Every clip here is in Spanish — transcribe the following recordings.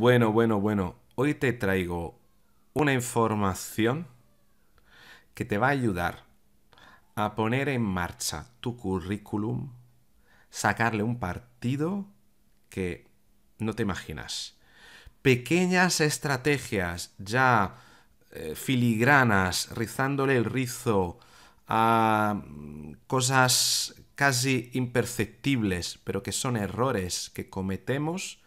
Bueno, bueno, bueno. Hoy te traigo una información que te va a ayudar a poner en marcha tu currículum, sacarle un partido que no te imaginas. Pequeñas estrategias ya eh, filigranas, rizándole el rizo a mm, cosas casi imperceptibles, pero que son errores que cometemos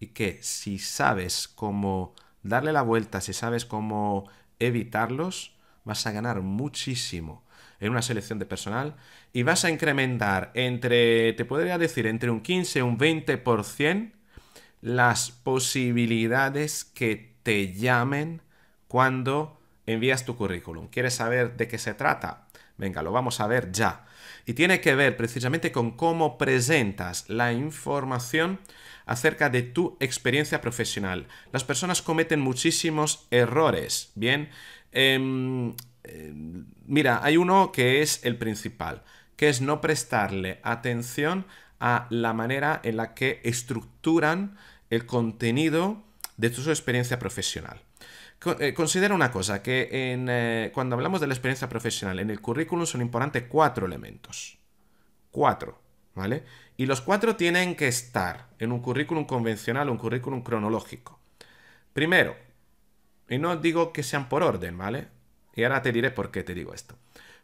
y que si sabes cómo darle la vuelta, si sabes cómo evitarlos, vas a ganar muchísimo en una selección de personal y vas a incrementar entre, te podría decir, entre un 15 y un 20% las posibilidades que te llamen cuando envías tu currículum. ¿Quieres saber de qué se trata? Venga, lo vamos a ver ya. Y tiene que ver precisamente con cómo presentas la información acerca de tu experiencia profesional. Las personas cometen muchísimos errores, ¿bien? Em, em, mira, hay uno que es el principal, que es no prestarle atención a la manera en la que estructuran el contenido de tu experiencia profesional. Eh, considera una cosa, que eh, cuando hablamos de la experiencia profesional, en el currículum son importantes cuatro elementos. Cuatro. Y los cuatro tienen que estar en un currículum convencional un currículum cronológico. Primero, y no digo que sean por orden, ¿vale? Y ahora te diré por qué te digo esto.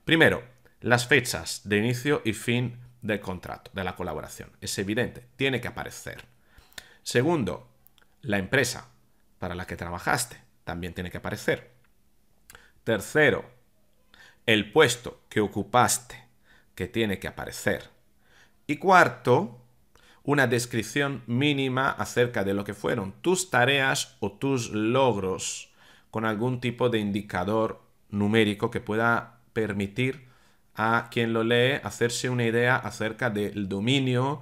Primero, las fechas de inicio y fin del contrato, de la colaboración. Es evidente, tiene que aparecer. Segundo, la empresa para la que trabajaste también tiene que aparecer. Tercero, el puesto que ocupaste que tiene que aparecer. Y cuarto, una descripción mínima acerca de lo que fueron tus tareas o tus logros con algún tipo de indicador numérico que pueda permitir a quien lo lee hacerse una idea acerca del dominio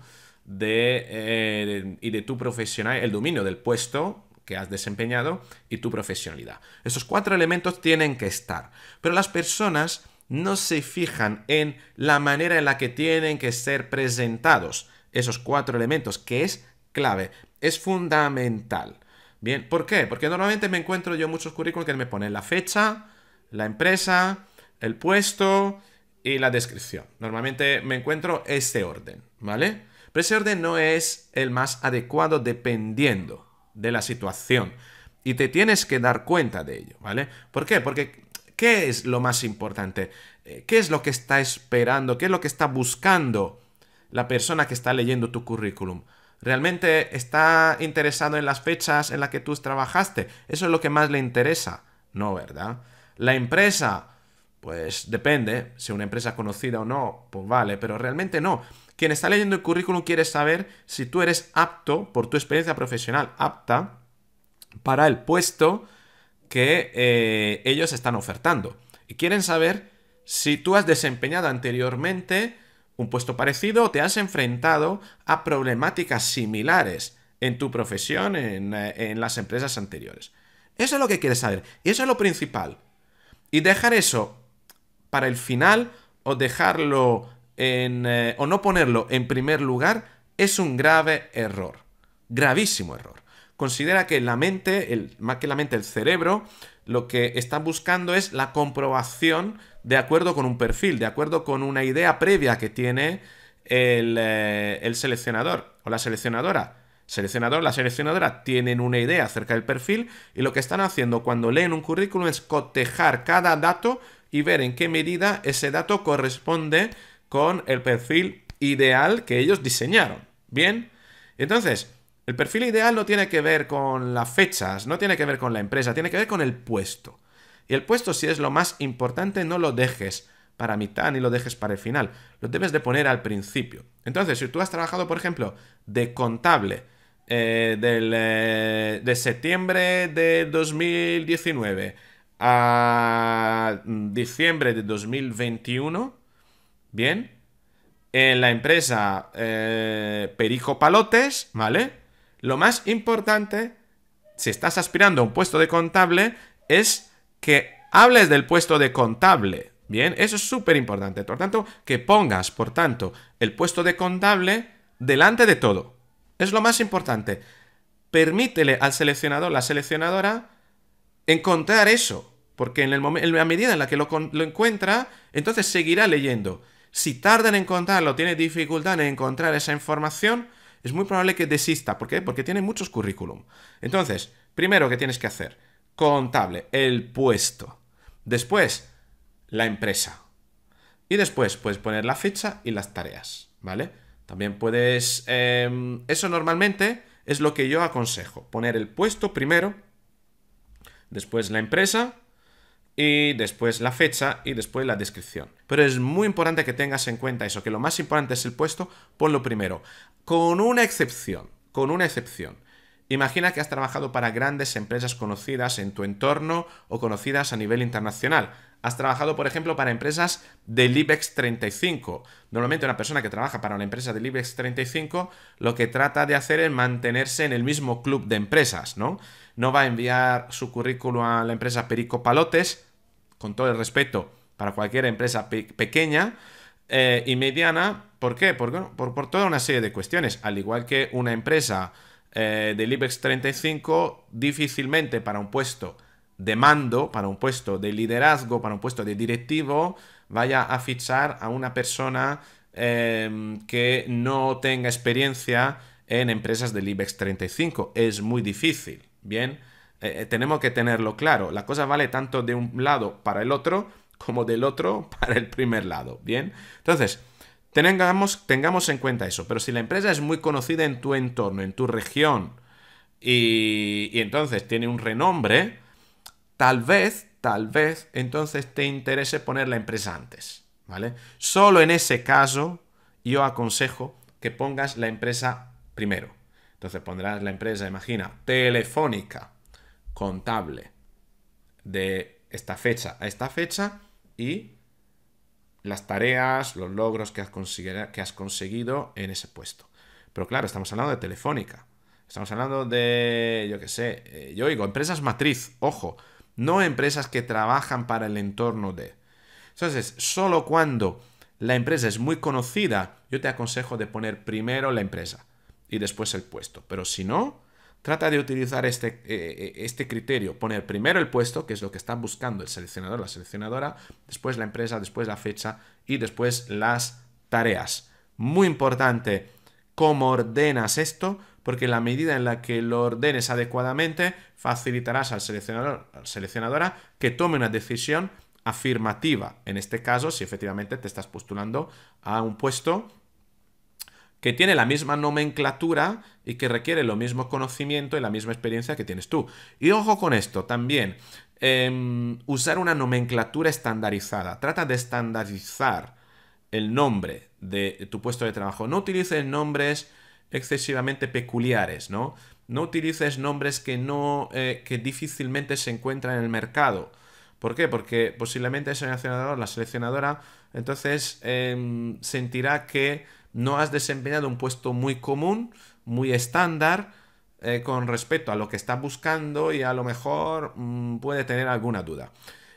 eh, y de tu profesional, el dominio del puesto que has desempeñado y tu profesionalidad. Esos cuatro elementos tienen que estar, pero las personas no se fijan en la manera en la que tienen que ser presentados esos cuatro elementos, que es clave, es fundamental. Bien, ¿por qué? Porque normalmente me encuentro yo muchos currículos que me ponen la fecha, la empresa, el puesto y la descripción. Normalmente me encuentro este orden, ¿vale? Pero ese orden no es el más adecuado dependiendo de la situación. Y te tienes que dar cuenta de ello, ¿vale? ¿Por qué? Porque ¿Qué es lo más importante? Eh, ¿Qué es lo que está esperando? ¿Qué es lo que está buscando la persona que está leyendo tu currículum? ¿Realmente está interesado en las fechas en las que tú trabajaste? ¿Eso es lo que más le interesa? No, ¿verdad? La empresa, pues depende, si una empresa conocida o no, pues vale, pero realmente no. Quien está leyendo el currículum quiere saber si tú eres apto, por tu experiencia profesional, apta para el puesto que eh, ellos están ofertando. Y quieren saber si tú has desempeñado anteriormente un puesto parecido o te has enfrentado a problemáticas similares en tu profesión, en, eh, las empresas anteriores. Eso es lo que quieres saber. Y eso es lo principal. Y dejar eso para el final o dejarlo en, eh, o no ponerlo en primer lugar es un grave error. Gravísimo error considera que la mente, el, más que la mente, el cerebro, lo que está buscando es la comprobación de acuerdo con un perfil, de acuerdo con una idea previa que tiene el, eh, el seleccionador o la seleccionadora. Seleccionador, la seleccionadora tienen una idea acerca del perfil y lo que están haciendo cuando leen un currículum es cotejar cada dato y ver en qué medida ese dato corresponde con el perfil ideal que ellos diseñaron. Bien, entonces, el perfil ideal no tiene que ver con las fechas, no tiene que ver con la empresa, tiene que ver con el puesto. Y el puesto, si es lo más importante, no lo dejes para mitad ni lo dejes para el final, lo debes de poner al principio. Entonces, si tú has trabajado, por ejemplo, de contable eh, eh, de septiembre de 2019 a diciembre de 2021, bien, en la empresa Perijo eh, Perico Palotes, ¿vale? Lo más importante, si estás aspirando a un puesto de contable, es que hables del puesto de contable. Bien, eso es súper importante. Por tanto, que pongas, por tanto, el puesto de contable delante de todo. Es lo más importante. Permítele al seleccionador, la seleccionadora, encontrar eso. Porque en, la medida en la que lo, encuentra, entonces seguirá leyendo. Si tarda en encontrarlo, tiene dificultad en encontrar esa información, es muy probable que desista. ¿Por qué? Porque tiene muchos currículum. Entonces, primero que tienes que hacer, contable, el puesto. Después, la empresa. Y después puedes poner la fecha y las tareas, ¿vale? También puedes... Em, eso normalmente es lo que yo aconsejo. Poner el puesto primero, después la empresa y después la fecha y después la descripción. Pero es muy importante que tengas en cuenta eso, que lo más importante es el puesto, ponlo primero. Con una excepción, con una excepción. Imagina que has trabajado para grandes empresas conocidas en tu entorno o conocidas a nivel internacional. Has trabajado, por ejemplo, para empresas del IBEX 35. Normalmente una persona que trabaja para una empresa del IBEX 35 lo que trata de hacer es mantenerse en el mismo club de empresas, ¿no? no va a enviar su currículum a la empresa Perico Palotes, con todo el respeto para cualquier empresa pequeña eh, y mediana. ¿Por qué? Por, toda una serie de cuestiones. Al igual que una empresa eh, del IBEX 35, difícilmente para un puesto de mando, para un puesto de liderazgo, para un puesto de directivo, vaya a fichar a una persona em, que no tenga experiencia en empresas del IBEX 35. Es muy difícil. Bien, eh, eh, tenemos que tenerlo claro. La cosa vale tanto de un lado para el otro como del otro para el primer lado. Bien, entonces, tengamos, tengamos en cuenta eso. Pero si la empresa es muy conocida en tu entorno, en tu región, y, y entonces tiene un renombre, tal vez, tal vez, entonces te interese poner la empresa antes. ¿Vale? Solo en ese caso yo aconsejo que pongas la empresa primero. Entonces pondrás la empresa, imagina, telefónica, contable, de esta fecha a esta fecha y las tareas, los logros que has, conseguido en ese puesto. Pero claro, estamos hablando de telefónica. Estamos hablando de, yo qué sé, eh, yo digo, empresas matriz, ojo, no empresas que trabajan para el entorno de. Entonces, solo cuando la empresa es muy conocida, yo te aconsejo de poner primero la empresa y después el puesto. Pero si no, trata de utilizar este, eh, eh, este criterio, poner primero el puesto, que es lo que está buscando el seleccionador, la seleccionadora, después la empresa, después la fecha y después las tareas. Muy importante cómo ordenas esto, porque la medida en la que lo ordenes adecuadamente, facilitarás al seleccionador, seleccionadora que tome una decisión afirmativa. En este caso, si efectivamente te estás postulando a un puesto que tiene la misma nomenclatura y que requiere lo mismo conocimiento y la misma experiencia que tienes tú. Y ojo con esto también, em, usar una nomenclatura estandarizada. Trata de estandarizar el nombre de tu puesto de trabajo. No utilices nombres excesivamente peculiares, ¿no? No utilices nombres que no eh, que difícilmente se encuentran en el mercado. ¿Por qué? Porque posiblemente el seleccionador, la seleccionadora, entonces em, sentirá que no has desempeñado un puesto muy común, muy estándar, eh, con respecto a lo que estás buscando y a lo mejor mm, puede tener alguna duda.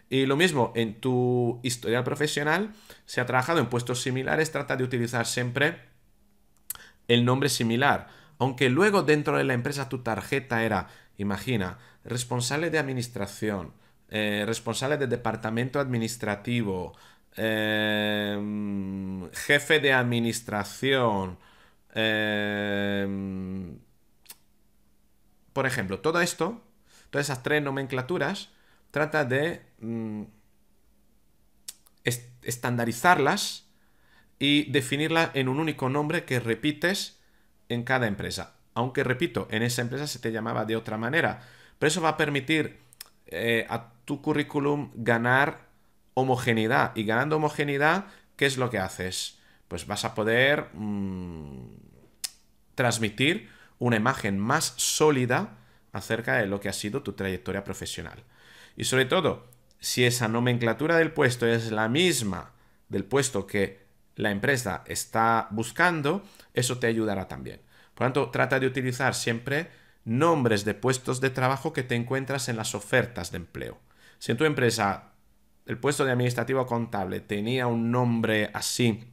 Y lo mismo, en tu historial profesional, si ha trabajado en puestos similares, trata de utilizar siempre el nombre similar. Aunque luego dentro de la empresa tu tarjeta era, imagina, responsable de administración, eh, responsable de departamento administrativo, eh, jefe de administración. Eh, por ejemplo, todo esto, todas esas tres nomenclaturas, trata de mm, estandarizarlas y definirlas en un único nombre que repites en cada empresa. Aunque, repito, en esa empresa se te llamaba de otra manera. Pero eso va a permitir eh, a tu currículum ganar homogeneidad. Y ganando homogeneidad ¿qué es lo que haces? Pues vas a poder mm, transmitir una imagen más sólida acerca de lo que ha sido tu trayectoria profesional. Y sobre todo, si esa nomenclatura del puesto es la misma del puesto que la empresa está buscando, eso te ayudará también. Por lo tanto, trata de utilizar siempre nombres de puestos de trabajo que te encuentras en las ofertas de empleo. Si en tu empresa el puesto de administrativo contable tenía un nombre así,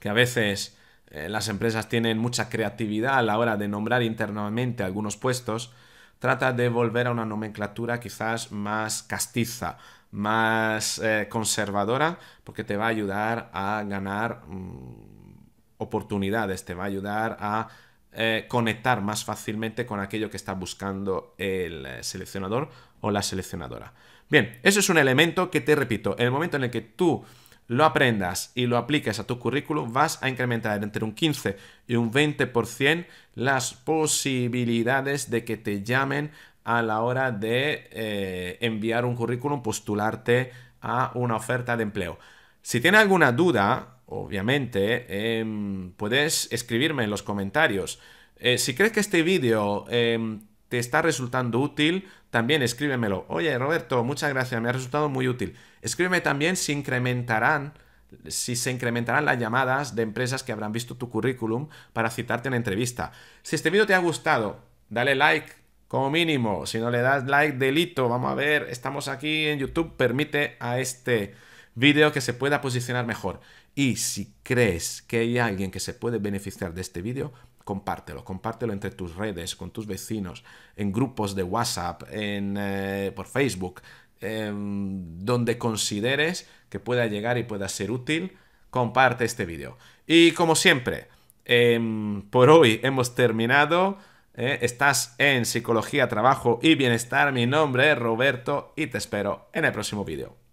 que a veces eh, las empresas tienen mucha creatividad a la hora de nombrar internamente algunos puestos, trata de volver a una nomenclatura quizás más castiza, más eh, conservadora, porque te va a ayudar a ganar mm, oportunidades, te va a ayudar a eh, conectar más fácilmente con aquello que está buscando el seleccionador o la seleccionadora. Bien, eso es un elemento que te repito, en el momento en el que tú lo aprendas y lo apliques a tu currículum, vas a incrementar entre un 15 y un 20% las posibilidades de que te llamen a la hora de eh, enviar un currículum, postularte a una oferta de empleo. Si tienes alguna duda, obviamente, em, puedes escribirme en los comentarios. Eh, si crees que este vídeo em, te está resultando útil, también escríbemelo. Oye, Roberto, muchas gracias, me ha resultado muy útil. Escríbeme también si incrementarán si se incrementarán las llamadas de empresas que habrán visto tu currículum para citarte en entrevista. Si este vídeo te ha gustado, dale like como mínimo. Si no le das like, delito. Vamos a ver, estamos aquí en YouTube. Permite a este vídeo que se pueda posicionar mejor. Y si crees que hay alguien que se puede beneficiar de este vídeo, compártelo, compártelo entre tus redes, con tus vecinos, en grupos de WhatsApp, en, eh, por Facebook, em, donde consideres que pueda llegar y pueda ser útil, comparte este vídeo. Y como siempre, em, por hoy hemos terminado. Eh, estás en Psicología, Trabajo y Bienestar. Mi nombre es Roberto y te espero en el próximo vídeo.